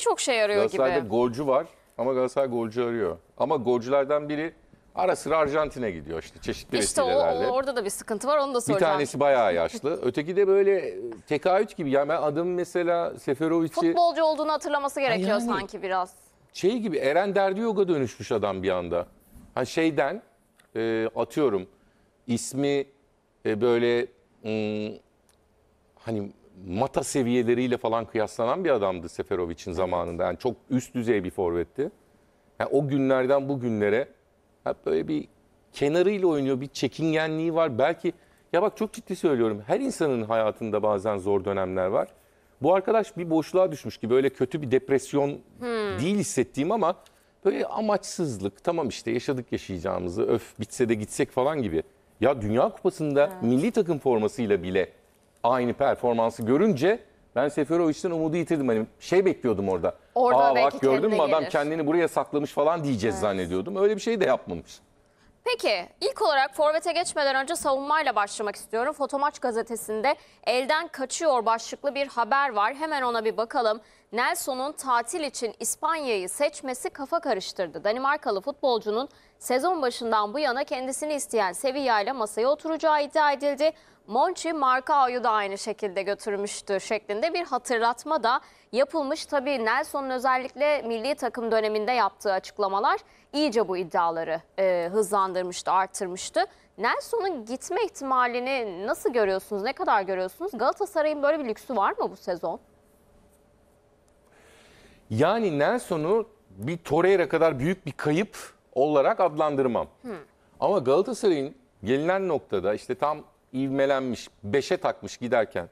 çok şey arıyor Galatasaray'da golcü var ama Galatasaray golcü arıyor. Ama golcülerden biri ara sıra Arjantin'e gidiyor işte çeşitli İşte o, o, orada da bir sıkıntı var onu da soracağım. Bir tanesi bayağı yaşlı. Öteki de böyle tekaüt gibi. Yani ben adamın mesela Seferovic'i Futbolcu olduğunu hatırlaması gerekiyor yani. sanki biraz. şey gibi Eren derdi yoga dönüşmüş adam bir anda. Ha şeyden e, atıyorum ismi e, böyle hmm, hani mata seviyeleriyle falan kıyaslanan bir adamdı Seferovic'in zamanında. Yani çok üst düzey bir forvetti. Yani o günlerden bu günlere hep böyle bir kenarıyla oynuyor, bir çekingenliği var. Belki ya bak çok ciddi söylüyorum. Her insanın hayatında bazen zor dönemler var. Bu arkadaş bir boşluğa düşmüş ki böyle kötü bir depresyon hmm. değil hissettiğim ama böyle amaçsızlık. Tamam işte yaşadık yaşayacağımızı. Öf bitse de gitsek falan gibi. Ya Dünya Kupası'nda milli takım formasıyla bile aynı performansı görünce ben Seferovic'den umudu yitirdim. Hani şey bekliyordum orada. Orada Aa bak gördün mü adam kendini buraya saklamış falan diyeceğiz zannediyordum. Öyle bir şey de yapmamış. Peki ilk olarak forvete geçmeden önce savunmayla başlamak istiyorum. Fotomaç gazetesinde elden kaçıyor başlıklı bir haber var. Hemen ona bir bakalım. Nelson'un tatil için İspanya'yı seçmesi kafa karıştırdı. Danimarkalı futbolcunun sezon başından bu yana kendisini isteyen Sevilla ile masaya oturacağı iddia edildi. Monchi marka Markao'yu da aynı şekilde götürmüştü şeklinde bir hatırlatma da yapılmış. Tabii Nelson'un özellikle milli takım döneminde yaptığı açıklamalar iyice bu iddiaları e, hızlandırmıştı, arttırmıştı. Nelson'un gitme ihtimalini nasıl görüyorsunuz, ne kadar görüyorsunuz? Galatasaray'ın böyle bir lüksü var mı bu sezon? Yani Nelson'u bir Torreira kadar büyük bir kayıp olarak adlandırmam. Hmm. Ama Galatasaray'ın gelinen noktada işte tam ivmelenmiş, beşe takmış giderken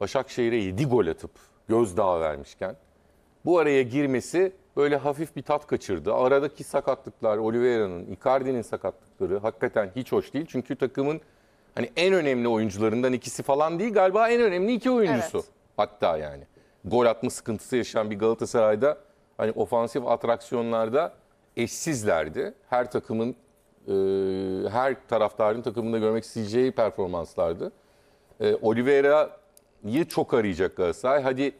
Başakşehir'e 7 gol atıp gözdağı vermişken bu araya girmesi böyle hafif bir tat kaçırdı. Aradaki sakatlıklar, Oliveira'nın, Icardi'nin sakatlıkları hakikaten hiç hoş değil. Çünkü takımın hani en önemli oyuncularından ikisi falan değil galiba en önemli iki oyuncusu. Evet. Hatta yani gol atma sıkıntısı yaşayan bir Galatasaray'da hani ofansif atraksiyonlarda eşsizlerdi. Her takımın e, her taraftarın takımında görmek isteyeceği performanslardı. E, Oliveira'yı çok arayacak Galatasaray. Hadi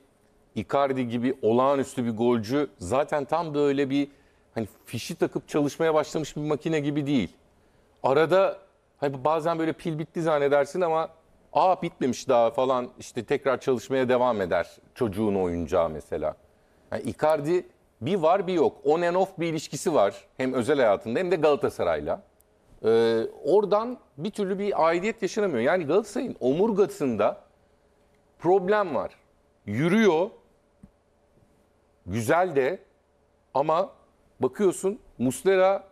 Icardi gibi olağanüstü bir golcü zaten tam böyle bir hani fişi takıp çalışmaya başlamış bir makine gibi değil. Arada hani bazen böyle pil bitti zannedersin ama aa bitmemiş daha falan işte tekrar çalışmaya devam eder çocuğun oyuncağı mesela. Yani Icardi bir var bir yok. On and off bir ilişkisi var. Hem özel hayatında hem de Galatasaray'la. Ee, oradan bir türlü bir aidiyet yaşanamıyor. Yani Galatasaray'ın omurgasında problem var. Yürüyor. Güzel de ama bakıyorsun Muslera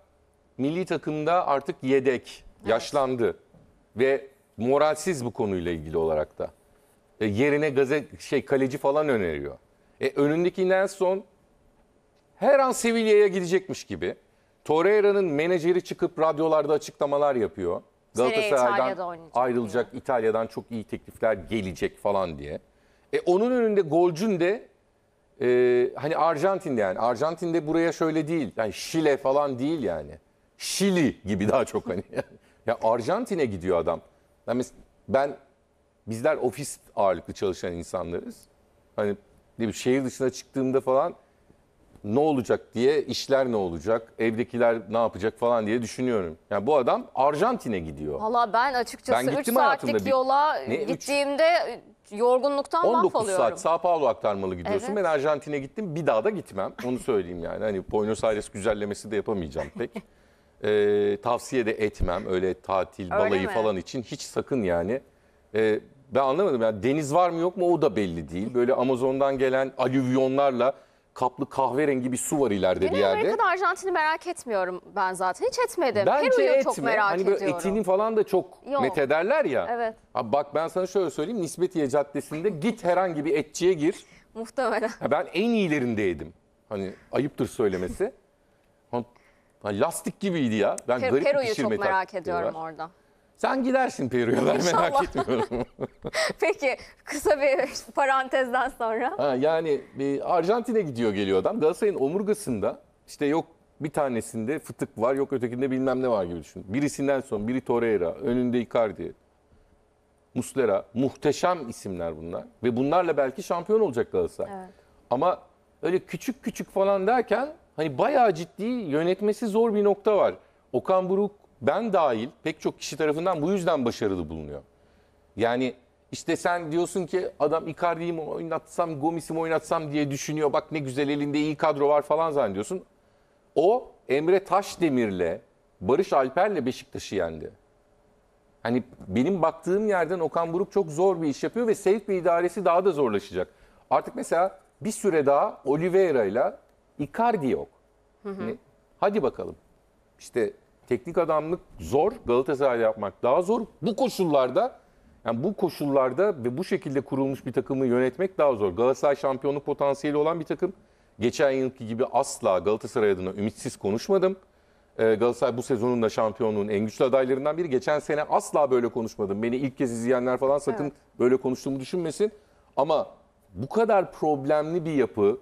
milli takımda artık yedek, evet. yaşlandı ve moralsiz bu konuyla ilgili olarak da. E, yerine gazet şey kaleci falan öneriyor. E önündeki Nelson her an Sevilla'ya gidecekmiş gibi. Torreira'nın menajeri çıkıp radyolarda açıklamalar yapıyor. Galatasaray'dan oynayacak ayrılacak, İtalya'dan çok iyi teklifler gelecek falan diye. E onun önünde golcün de e, hani Arjantin'de yani. Arjantin'de buraya şöyle değil. Yani Şile falan değil yani. Şili gibi daha çok hani. ya Arjantin'e gidiyor adam. Ben, mes- ben bizler ofis ağırlıklı çalışan insanlarız. Hani ne bir şehir dışına çıktığımda falan ne olacak diye işler ne olacak, evdekiler ne yapacak falan diye düşünüyorum. Yani bu adam Arjantin'e gidiyor. Valla ben açıkçası Ben 3 saatlik bir- yola Ne, e, üç? gittiğimde e, yorgunluktan 19 saat Sao Paulo aktarmalı gidiyorsun. Evet. Ben Arjantin'e gittim. Bir daha da gitmem. Onu söyleyeyim yani. Hani Buenos Aires güzellemesi de yapamayacağım pek. Ee, tavsiye de etmem. Öyle tatil, Öyle balayı mi? falan için hiç sakın yani. Ee, ben anlamadım. Yani deniz var mı yok mu o da belli değil. Böyle Amazon'dan gelen alüvyonlarla kaplı kahverengi bir su var ileride Genel bir yerde. Genel Amerika'da Arjantin'i merak etmiyorum ben zaten. Hiç etmedim. Bence Peru'yu etme. çok merak hani böyle ediyorum. Etini falan da çok Yok. met ederler ya. Evet. Abi bak ben sana şöyle söyleyeyim. Nispetiye Caddesi'nde git herhangi bir etçiye gir. Muhtemelen. Ha, ben en iyilerinde yedim. Hani ayıptır söylemesi. ha, lastik gibiydi ya. Ben Peru, garip Peru'yu çok merak ediyorum orada. Sen gidersin Peru'ya ben merak etmiyorum. Peki kısa bir parantezden sonra. Ha, yani bir Arjantin'e gidiyor geliyor adam. Galatasaray'ın omurgasında işte yok bir tanesinde fıtık var yok ötekinde bilmem ne var gibi düşün. Birisinden son biri Torreira, önünde Icardi, Muslera. Muhteşem isimler bunlar. Ve bunlarla belki şampiyon olacak Galatasaray. Evet. Ama öyle küçük küçük falan derken hani bayağı ciddi yönetmesi zor bir nokta var. Okan Buruk ben dahil pek çok kişi tarafından bu yüzden başarılı bulunuyor. Yani işte sen diyorsun ki adam Icardi'yi mi oynatsam, Gomis'i mi oynatsam diye düşünüyor. Bak ne güzel elinde iyi kadro var falan zannediyorsun. O Emre Taşdemir'le Barış Alper'le Beşiktaş'ı yendi. Hani benim baktığım yerden Okan Buruk çok zor bir iş yapıyor ve Seyf Bey idaresi daha da zorlaşacak. Artık mesela bir süre daha Oliveira ile Icardi yok. Hı hı. Yani hadi bakalım. İşte Teknik adamlık zor. Galatasaray yapmak daha zor. Bu koşullarda yani bu koşullarda ve bu şekilde kurulmuş bir takımı yönetmek daha zor. Galatasaray şampiyonluk potansiyeli olan bir takım. Geçen yılki gibi asla Galatasaray adına ümitsiz konuşmadım. Ee, Galatasaray bu sezonun da şampiyonluğun en güçlü adaylarından biri. Geçen sene asla böyle konuşmadım. Beni ilk kez izleyenler falan sakın evet. böyle konuştuğumu düşünmesin. Ama bu kadar problemli bir yapı,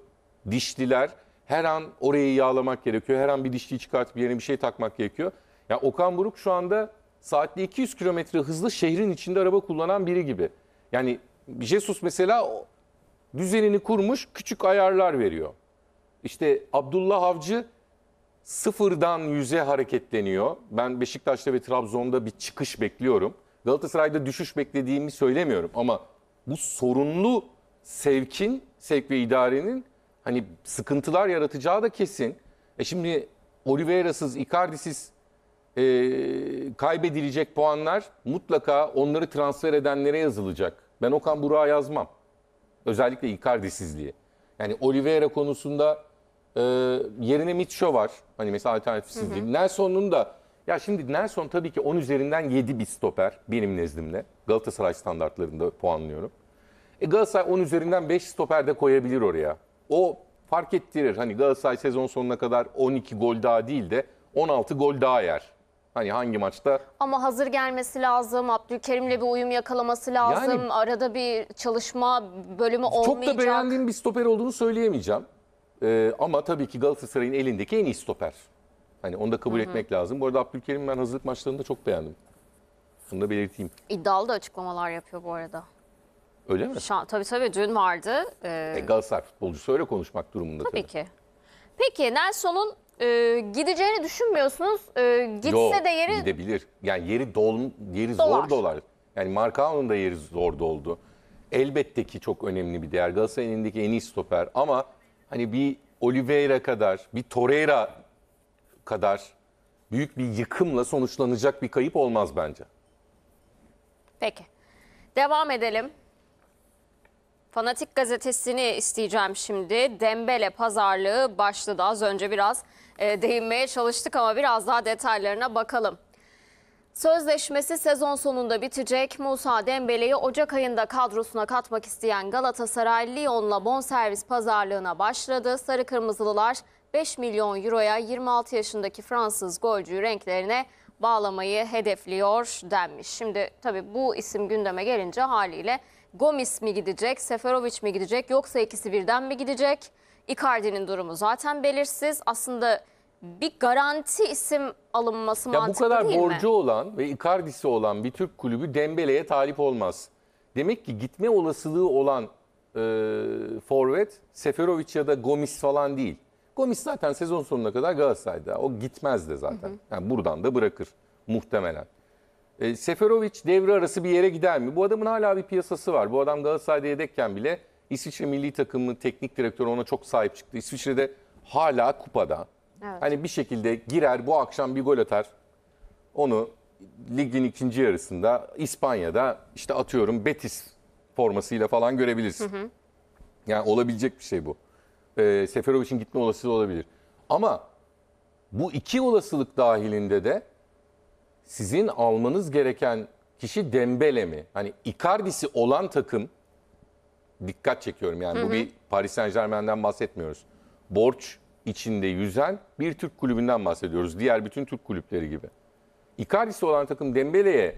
dişliler her an orayı yağlamak gerekiyor. Her an bir dişliği çıkartıp yerine bir şey takmak gerekiyor. Ya Okan Buruk şu anda saatte 200 kilometre hızlı şehrin içinde araba kullanan biri gibi. Yani Jesus mesela düzenini kurmuş küçük ayarlar veriyor. İşte Abdullah Avcı sıfırdan yüze hareketleniyor. Ben Beşiktaş'ta ve Trabzon'da bir çıkış bekliyorum. Galatasaray'da düşüş beklediğimi söylemiyorum ama bu sorunlu sevkin, sevk ve idarenin Hani sıkıntılar yaratacağı da kesin. E şimdi Oliveira'sız, Icardi'siz e, kaybedilecek puanlar mutlaka onları transfer edenlere yazılacak. Ben Okan Burak'a yazmam. Özellikle Icardi'sizliği. Yani Oliveira konusunda e, yerine Mitcho var. Hani mesela alternatifsizliği. Hı Nelson'un da ya şimdi Nelson tabii ki 10 üzerinden 7 bir stoper benim nezdimle. Galatasaray standartlarında puanlıyorum. E Galatasaray 10 üzerinden 5 stoper de koyabilir oraya o fark ettirir. Hani Galatasaray sezon sonuna kadar 12 gol daha değil de 16 gol daha yer. Hani hangi maçta? Ama hazır gelmesi lazım. Abdülkerim'le bir uyum yakalaması lazım. Yani, Arada bir çalışma bölümü çok olmayacak. Çok da beğendiğim bir stoper olduğunu söyleyemeyeceğim. Ee, ama tabii ki Galatasaray'ın elindeki en iyi stoper. Hani onu da kabul Hı -hı. etmek lazım. Bu arada Abdülkerim ben hazırlık maçlarında çok beğendim. Bunu da belirteyim. İddialı da açıklamalar yapıyor bu arada. Öyle mi? Şan, tabii tabii dün vardı. Ee, E, Galatasaray futbolcusu öyle konuşmak durumunda tabii. tabii ki. Peki Nelson'un e, gideceğini düşünmüyorsunuz. E, gitse Yok, de yeri gidebilir. Yani yeri dol yeri Dolar. zor dolar. Yani Marcao'nun da yeri zor doldu. Elbette ki çok önemli bir değer. Galatasaray'ın elindeki en iyi stoper ama hani bir Oliveira kadar, bir Torreira kadar büyük bir yıkımla sonuçlanacak bir kayıp olmaz bence. Peki. Devam edelim. Fanatik gazetesini isteyeceğim şimdi. Dembele pazarlığı başladı. Az önce biraz e, değinmeye çalıştık ama biraz daha detaylarına bakalım. Sözleşmesi sezon sonunda bitecek. Musa Dembele'yi Ocak ayında kadrosuna katmak isteyen Galatasaray Lyon'la bonservis pazarlığına başladı. Sarı Kırmızılılar 5 milyon euroya 26 yaşındaki Fransız golcüyü renklerine bağlamayı hedefliyor denmiş. Şimdi tabii bu isim gündeme gelince haliyle Gomis mi gidecek, Seferovic mi gidecek yoksa ikisi birden mi gidecek? Icardi'nin durumu zaten belirsiz. Aslında bir garanti isim alınması Ya mantıklı değil mi? Bu kadar borcu olan ve Icardi'si olan bir Türk kulübü Dembele'ye talip olmaz. Demek ki gitme olasılığı olan e, forvet Seferovic ya da Gomis falan değil. Gomis zaten sezon sonuna kadar Galatasaray'da. O gitmez de zaten. Yani buradan da bırakır muhtemelen. E, Seferovic devre arası bir yere gider mi? Bu adamın hala bir piyasası var. Bu adam Galatasaray'da yedekken bile İsviçre milli takımı teknik direktörü ona çok sahip çıktı. İsviçre'de hala kupada. Evet. Hani bir şekilde girer bu akşam bir gol atar. Onu ligin ikinci yarısında İspanya'da işte atıyorum Betis formasıyla falan görebilirsin. Hı hı. Yani olabilecek bir şey bu. E, Seferovic'in gitme olasılığı olabilir. Ama bu iki olasılık dahilinde de sizin almanız gereken kişi Dembele mi? Hani Icardi'si olan takım dikkat çekiyorum yani hı hı. bu bir Paris Saint Germain'den bahsetmiyoruz. Borç içinde yüzen bir Türk kulübünden bahsediyoruz. Diğer bütün Türk kulüpleri gibi. Icardi'si olan takım Dembele'ye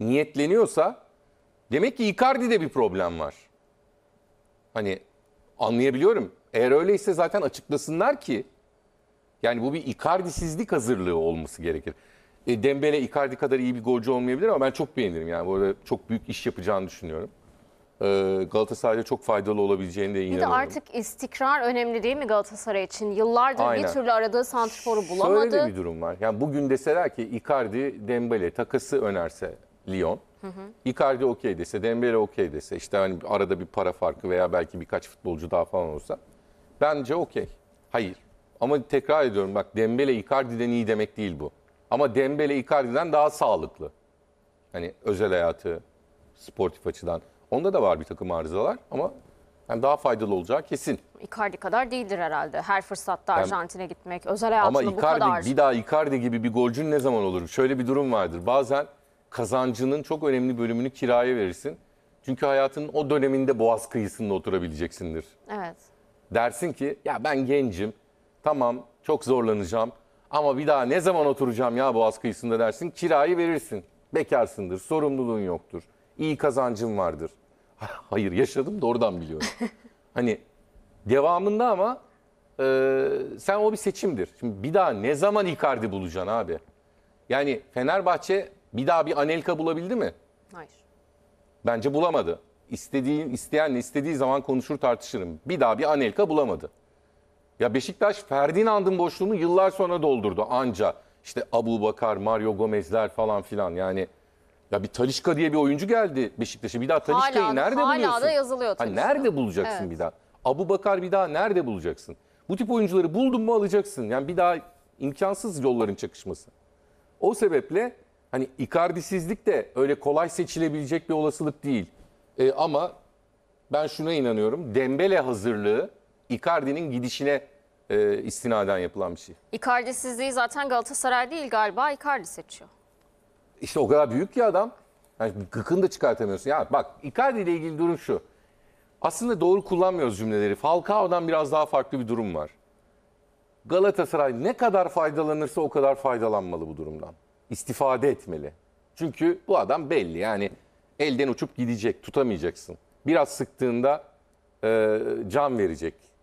niyetleniyorsa demek ki Icardi'de bir problem var. Hani anlayabiliyorum. Eğer öyleyse zaten açıklasınlar ki yani bu bir Icardi'sizlik hazırlığı olması gerekir. E, Dembele Icardi kadar iyi bir golcü olmayabilir ama ben çok beğenirim. Yani bu arada çok büyük iş yapacağını düşünüyorum. E, Galatasaray'a çok faydalı olabileceğini de Bir de artık istikrar önemli değil mi Galatasaray için? Yıllardır Aynen. bir türlü aradığı santrforu bulamadı. Şöyle de bir durum var. Yani bugün deseler ki Icardi, Dembele takası önerse Lyon. Icardi okey dese, Dembele okey dese, işte hani arada bir para farkı veya belki birkaç futbolcu daha falan olsa bence okey. Hayır. Ama tekrar ediyorum bak Dembele Icardi'den iyi demek değil bu. Ama Dembele Icardi'den daha sağlıklı. Hani özel hayatı, sportif açıdan. Onda da var bir takım arızalar ama yani daha faydalı olacağı kesin. Icardi kadar değildir herhalde. Her fırsatta yani, Arjantin'e gitmek, özel hayatında ama bu kadar. Ama bir daha Icardi gibi bir golcün ne zaman olur? Şöyle bir durum vardır. Bazen kazancının çok önemli bölümünü kiraya verirsin. Çünkü hayatının o döneminde boğaz kıyısında oturabileceksindir. Evet. Dersin ki ya ben gencim, tamam çok zorlanacağım ama bir daha ne zaman oturacağım ya Boğaz kıyısında dersin. Kirayı verirsin. Bekarsındır, sorumluluğun yoktur. iyi kazancın vardır. Hayır yaşadım da oradan biliyorum. hani devamında ama e, sen o bir seçimdir. Şimdi bir daha ne zaman Icardi bulacaksın abi? Yani Fenerbahçe bir daha bir Anelka bulabildi mi? Hayır. Bence bulamadı. İstediğin, isteyenle istediği zaman konuşur tartışırım. Bir daha bir Anelka bulamadı. Ya Beşiktaş Ferdinand'ın boşluğunu yıllar sonra doldurdu anca. İşte Abu Bakar, Mario Gomez'ler falan filan yani. Ya bir Talişka diye bir oyuncu geldi Beşiktaş'a. Bir daha Talişka'yı nerede hala buluyorsun? Hala da yazılıyor Talişka. Ha, nerede bulacaksın evet. bir daha? Abu Bakar bir daha nerede bulacaksın? Bu tip oyuncuları buldun mu alacaksın. Yani bir daha imkansız yolların çakışması. O sebeple hani ikardisizlik de öyle kolay seçilebilecek bir olasılık değil. E, ama ben şuna inanıyorum. Dembele hazırlığı Icardi'nin gidişine e, istinaden yapılan bir şey. Icardi'sizliği zaten Galatasaray değil galiba Icardi seçiyor. İşte o kadar büyük ki adam. Yani gıkını da çıkartamıyorsun. Ya bak Icardi ile ilgili durum şu. Aslında doğru kullanmıyoruz cümleleri. Falcao'dan biraz daha farklı bir durum var. Galatasaray ne kadar faydalanırsa o kadar faydalanmalı bu durumdan. İstifade etmeli. Çünkü bu adam belli yani elden uçup gidecek, tutamayacaksın. Biraz sıktığında e, can verecek.